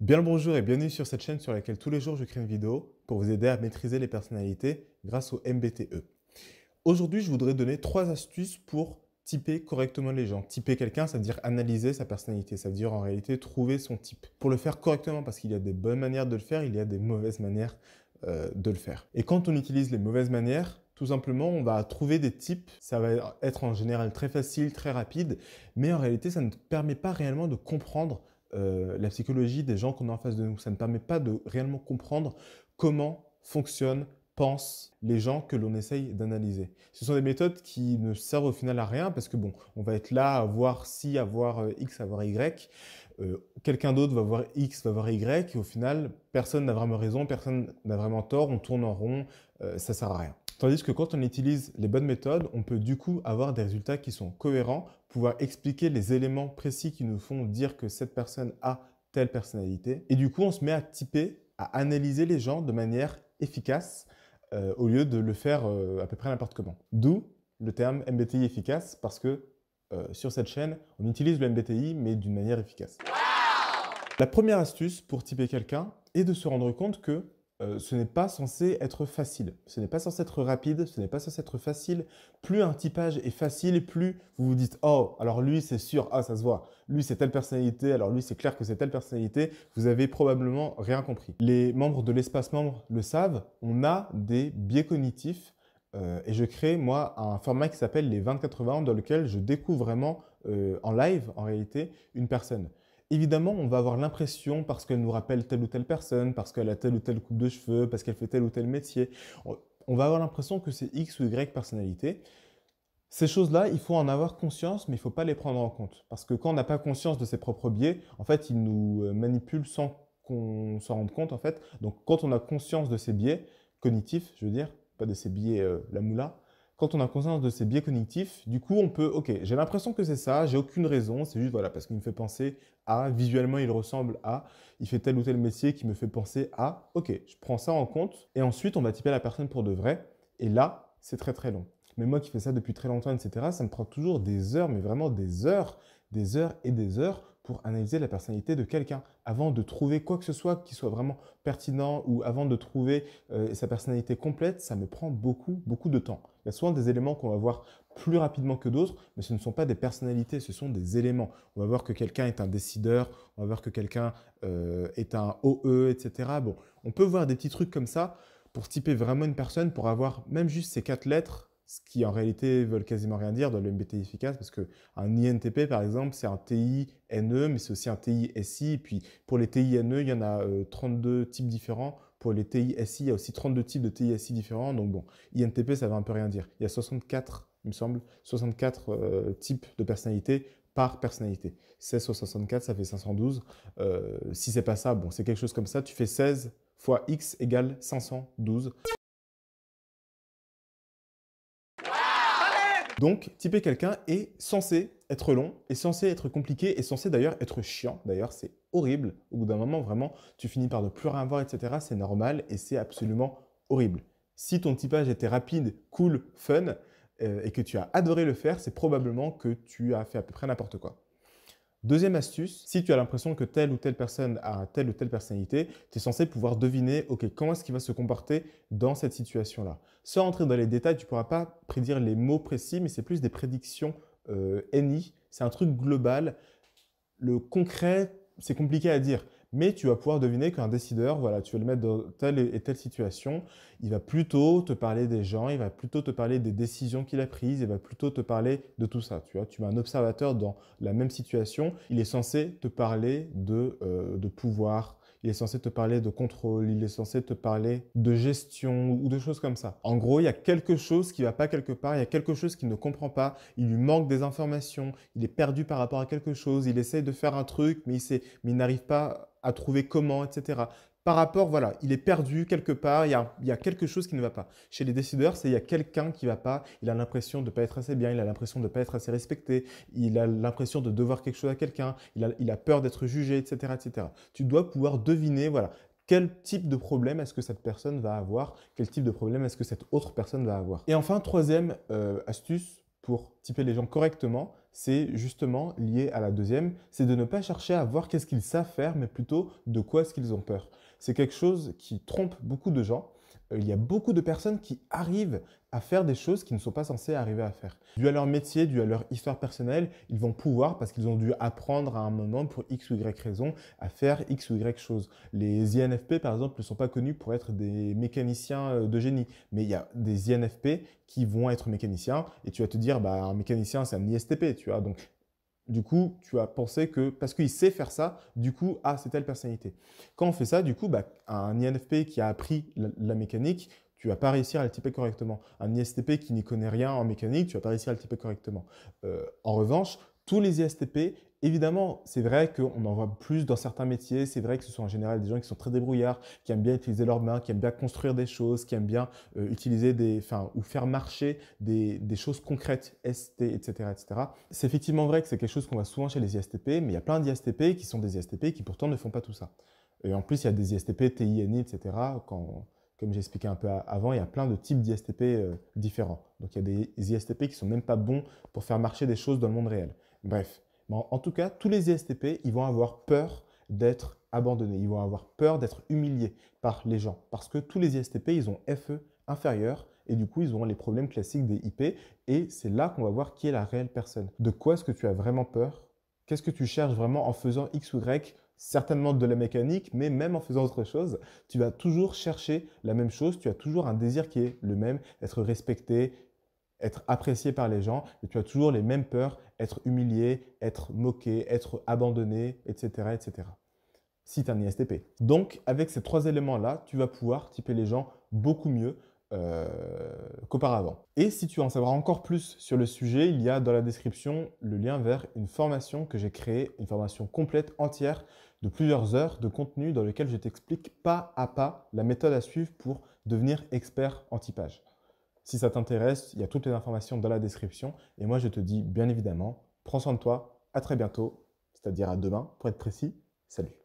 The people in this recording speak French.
Bien le bonjour et bienvenue sur cette chaîne sur laquelle tous les jours je crée une vidéo pour vous aider à maîtriser les personnalités grâce au MBTE. Aujourd'hui, je voudrais donner trois astuces pour typer correctement les gens. Typer quelqu'un, ça veut dire analyser sa personnalité, ça veut dire en réalité trouver son type. Pour le faire correctement, parce qu'il y a des bonnes manières de le faire, il y a des mauvaises manières euh, de le faire. Et quand on utilise les mauvaises manières, tout simplement, on va trouver des types. Ça va être en général très facile, très rapide, mais en réalité, ça ne permet pas réellement de comprendre euh, la psychologie des gens qu'on a en face de nous. Ça ne permet pas de réellement comprendre comment fonctionnent, pensent les gens que l'on essaye d'analyser. Ce sont des méthodes qui ne servent au final à rien parce que bon, on va être là à voir si, à voir euh, X, à voir Y. Euh, quelqu'un d'autre va voir X, va voir Y. Et au final, personne n'a vraiment raison, personne n'a vraiment tort. On tourne en rond. ça ça sert à rien. Tandis que quand on utilise les bonnes méthodes, on peut du coup avoir des résultats qui sont cohérents, pouvoir expliquer les éléments précis qui nous font dire que cette personne a telle personnalité. Et du coup, on se met à typer, à analyser les gens de manière efficace euh, au lieu de le faire euh, à peu près n'importe comment. D'où le terme MBTI efficace parce que euh, sur cette chaîne, on utilise le MBTI mais d'une manière efficace. la première astuce pour typer quelqu'un est de se rendre compte que euh, ce n'est pas censé être facile. Ce n'est pas censé être rapide, ce n'est pas censé être facile. Plus un typage est facile, plus vous vous dites Oh, alors lui, c'est sûr, ah, ça se voit. Lui, c'est telle personnalité, alors lui, c'est clair que c'est telle personnalité. Vous avez probablement rien compris. Les membres de l'espace membre le savent, on a des biais cognitifs. Euh, et je crée, moi, un format qui s'appelle les 20-80 dans lequel je découvre vraiment euh, en live, en réalité, une personne. Évidemment, on va avoir l'impression, parce qu'elle nous rappelle telle ou telle personne, parce qu'elle a telle ou telle coupe de cheveux, parce qu'elle fait tel ou tel métier, on va avoir l'impression que c'est X ou Y personnalité. Ces choses-là, il faut en avoir conscience, mais il ne faut pas les prendre en compte. Parce que quand on n'a pas conscience de ses propres biais, en fait, ils nous euh, manipulent sans qu'on s'en rende compte, en fait. Donc, quand on a conscience de ses biais cognitifs, je veux dire, pas de ses biais euh, la moula, quand on a conscience de ces biais cognitifs, du coup, on peut, ok, j'ai l'impression que c'est ça, j'ai aucune raison, c'est juste, voilà, parce qu'il me fait penser à, visuellement, il ressemble à, il fait tel ou tel métier qui me fait penser à, ok, je prends ça en compte, et ensuite, on va typer la personne pour de vrai, et là, c'est très très long. Mais moi qui fais ça depuis très longtemps, etc., ça me prend toujours des heures, mais vraiment des heures, des heures et des heures pour analyser la personnalité de quelqu'un avant de trouver quoi que ce soit qui soit vraiment pertinent ou avant de trouver euh, sa personnalité complète, ça me prend beaucoup, beaucoup de temps. Il y a souvent des éléments qu'on va voir plus rapidement que d'autres, mais ce ne sont pas des personnalités, ce sont des éléments. On va voir que quelqu'un est un décideur, on va voir que quelqu'un euh, est un OE, etc. Bon, on peut voir des petits trucs comme ça pour typer vraiment une personne, pour avoir même juste ces quatre lettres, ce qui en réalité veulent quasiment rien dire dans le MBTI efficace, parce que un INTP par exemple, c'est un TI-NE, mais c'est aussi un TI-SI, puis pour les TI-NE, il y en a 32 euh, types différents, pour les TISI, il y a aussi 32 types de TISI différents. Donc bon, INTP, ça ne veut un peu rien dire. Il y a 64, il me semble, 64 euh, types de personnalités par personnalité. 16 sur 64, ça fait 512. Euh, si c'est pas ça, bon, c'est quelque chose comme ça. Tu fais 16 fois x égale 512. Donc, typer quelqu'un est censé être long, est censé être compliqué, est censé d'ailleurs être chiant. D'ailleurs, c'est horrible. Au bout d'un moment, vraiment, tu finis par ne plus rien voir, etc. C'est normal et c'est absolument horrible. Si ton typage était rapide, cool, fun, euh, et que tu as adoré le faire, c'est probablement que tu as fait à peu près n'importe quoi. Deuxième astuce, si tu as l'impression que telle ou telle personne a telle ou telle personnalité, tu es censé pouvoir deviner, ok, comment est-ce qu'il va se comporter dans cette situation-là. Sans entrer dans les détails, tu ne pourras pas prédire les mots précis, mais c'est plus des prédictions euh, NI. C'est un truc global. Le concret, c'est compliqué à dire mais tu vas pouvoir deviner qu'un décideur, voilà, tu vas le mettre dans telle et telle situation, il va plutôt te parler des gens, il va plutôt te parler des décisions qu'il a prises, il va plutôt te parler de tout ça. Tu vois, tu as un observateur dans la même situation, il est censé te parler de, euh, de pouvoir, il est censé te parler de contrôle, il est censé te parler de gestion ou de choses comme ça. En gros, il y a quelque chose qui va pas quelque part, il y a quelque chose qui ne comprend pas, il lui manque des informations, il est perdu par rapport à quelque chose, il essaye de faire un truc, mais il, mais il n'arrive pas à trouver comment, etc par rapport, voilà, il est perdu quelque part, il y a, quelque chose qui ne va pas. Chez les décideurs, c'est il y a quelqu'un qui ne va pas, il a l'impression de ne pas être assez bien, il a l'impression de ne pas être assez respecté, il a l'impression de devoir quelque chose à quelqu'un, il a, peur d'être jugé, etc., etc. Tu dois pouvoir deviner, voilà, quel type de problème est-ce que cette personne va avoir, quel type de problème est-ce que cette autre personne va avoir. Et enfin, troisième euh, astuce, pour typer les gens correctement, c'est justement lié à la deuxième, c'est de ne pas chercher à voir qu'est-ce qu'ils savent faire, mais plutôt de quoi est-ce qu'ils ont peur. C'est quelque chose qui trompe beaucoup de gens euh, il y a beaucoup de personnes qui arrivent à faire des choses qui ne sont pas censées arriver à faire. Dû à leur métier, dû à leur histoire personnelle, ils vont pouvoir, parce qu'ils ont dû apprendre à un moment pour X ou Y raison, à faire X ou Y chose. Les INFP, par exemple, ne sont pas connus pour être des mécaniciens euh, de génie, mais il y a des INFP qui vont être mécaniciens, et tu vas te dire, bah, un mécanicien, c'est un ISTP, tu vois, donc du coup, tu as pensé que parce qu'il sait faire ça, du coup, ah, c'est telle personnalité. Quand on fait ça, du coup, bah, un INFP qui a appris la, mécanique, tu vas pas réussir à le typer correctement. Un ISTP qui n'y connaît rien en mécanique, tu vas pas réussir à le typer correctement. Euh, en revanche, tous les ISTP Évidemment, c'est vrai qu'on en voit plus dans certains métiers. C'est vrai que ce sont en général des gens qui sont très débrouillards, qui aiment bien utiliser leurs mains, qui aiment bien construire des choses, qui aiment bien euh, utiliser des, enfin, ou faire marcher des, choses concrètes, ST, etc., etc. C'est effectivement vrai que c'est quelque chose qu'on voit souvent chez les ISTP, mais il y a plein d'ISTP qui sont des ISTP qui pourtant ne font pas tout ça. Et en plus, il y a des ISTP, TINI, etc. Quand, comme expliqué un peu avant, il y a plein de types d'ISTP euh, différents. Donc il y a des ISTP qui sont même pas bons pour faire marcher des choses dans le monde réel. Bref, en tout cas, tous les ISTP, ils vont avoir peur d'être abandonnés, ils vont avoir peur d'être humiliés par les gens, parce que tous les ISTP, ils ont FE inférieur, et du coup, ils ont les problèmes classiques des IP, et c'est là qu'on va voir qui est la réelle personne. De quoi est-ce que tu as vraiment peur Qu'est-ce que tu cherches vraiment en faisant X ou Y certainement de la mécanique, mais même en faisant autre chose, tu vas toujours chercher la même chose, tu as toujours un désir qui est le même, être respecté, être apprécié par les gens, et tu as toujours les mêmes peurs, être humilié, être moqué, être abandonné, etc. etc. si tu es un ISTP. Donc, avec ces trois éléments-là, tu vas pouvoir typer les gens beaucoup mieux euh, qu'auparavant. Et si tu veux en savoir encore plus sur le sujet, il y a dans la description le lien vers une formation que j'ai créée, une formation complète, entière, de plusieurs heures de contenu dans lequel je t'explique pas à pas la méthode à suivre pour devenir expert en typage. Si ça t'intéresse, il y a toutes les informations dans la description. Et moi, je te dis, bien évidemment, prends soin de toi. À très bientôt, c'est-à-dire à demain, pour être précis. Salut.